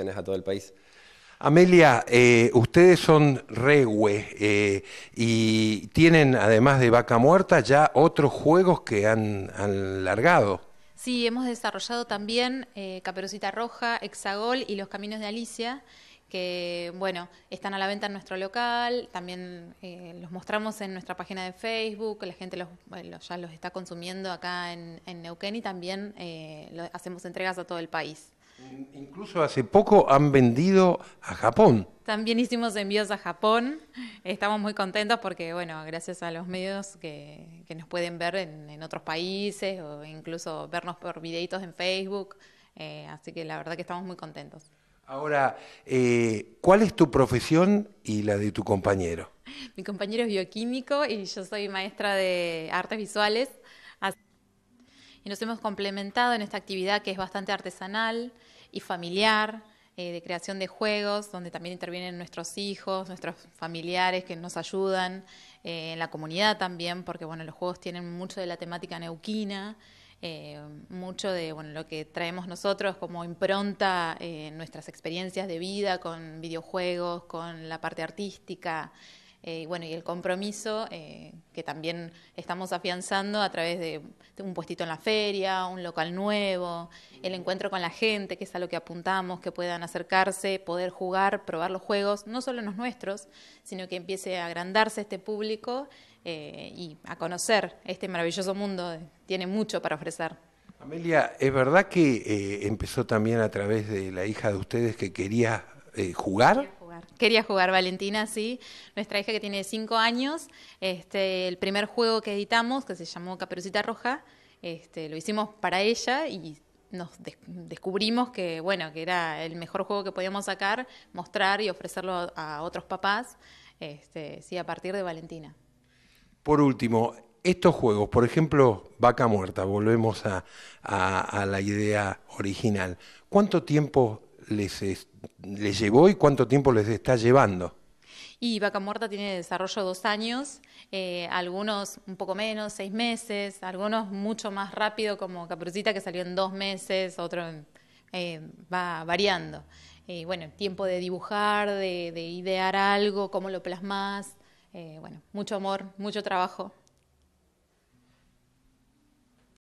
a todo el país. Amelia, eh, ustedes son regue eh, y tienen, además de Vaca Muerta, ya otros juegos que han, han largado. Sí, hemos desarrollado también eh, Caperucita Roja, Hexagol y Los Caminos de Alicia, que, bueno, están a la venta en nuestro local, también los mostramos en nuestra página de Facebook, la gente los, ya los está consumiendo acá en, Neuquén y también lo, hacemos entregas a todo el país. Incluso hace poco han vendido a Japón. También hicimos envíos a Japón. Estamos muy contentos porque, bueno, gracias a los medios que, que nos pueden ver en, otros países o incluso vernos por videitos en Facebook. Eh, así que la verdad que estamos muy contentos. Ahora, eh, ¿cuál es tu profesión y la de tu compañero? Mi compañero es bioquímico y yo soy maestra de artes visuales y nos hemos complementado en esta actividad que es bastante artesanal y familiar, eh, de creación de juegos, donde también intervienen nuestros hijos, nuestros familiares que nos ayudan, eh, en la comunidad también, porque bueno, los juegos tienen mucho de la temática neuquina. Eh, mucho de bueno, lo que traemos nosotros como impronta en nuestras experiencias de vida con videojuegos, con la parte artística, eh, bueno, y el compromiso eh, que también estamos afianzando a través de, un puestito en la feria, un local nuevo, el encuentro con la gente, que es a lo que apuntamos, que puedan acercarse, poder jugar, probar los juegos, no solo los nuestros, sino que empiece a agrandarse este público eh, y a conocer este maravilloso mundo. Tiene mucho para ofrecer. Amelia, ¿es verdad que empezó también a través de la hija de ustedes que quería jugar? quería jugar Valentina, sí. Nuestra hija que tiene cinco años, este, el primer juego que editamos, que se llamó Caperucita Roja, este, lo hicimos para ella y nos descubrimos que, bueno, que era el mejor juego que podíamos sacar, mostrar y ofrecerlo a otros papás, este, sí, a partir de Valentina. Por último, estos juegos, por ejemplo, Vaca Muerta, volvemos a la idea original, ¿cuánto tiempo les, les llevó y cuánto tiempo les está llevando? Y Vaca Muerta tiene desarrollo dos años, eh, algunos un poco menos, seis meses, algunos mucho más rápido, como Caprucita que salió en dos meses, otro eh, va variando. Eh, bueno, tiempo de dibujar, de, de, idear algo, cómo lo plasmas, bueno, mucho amor, mucho trabajo.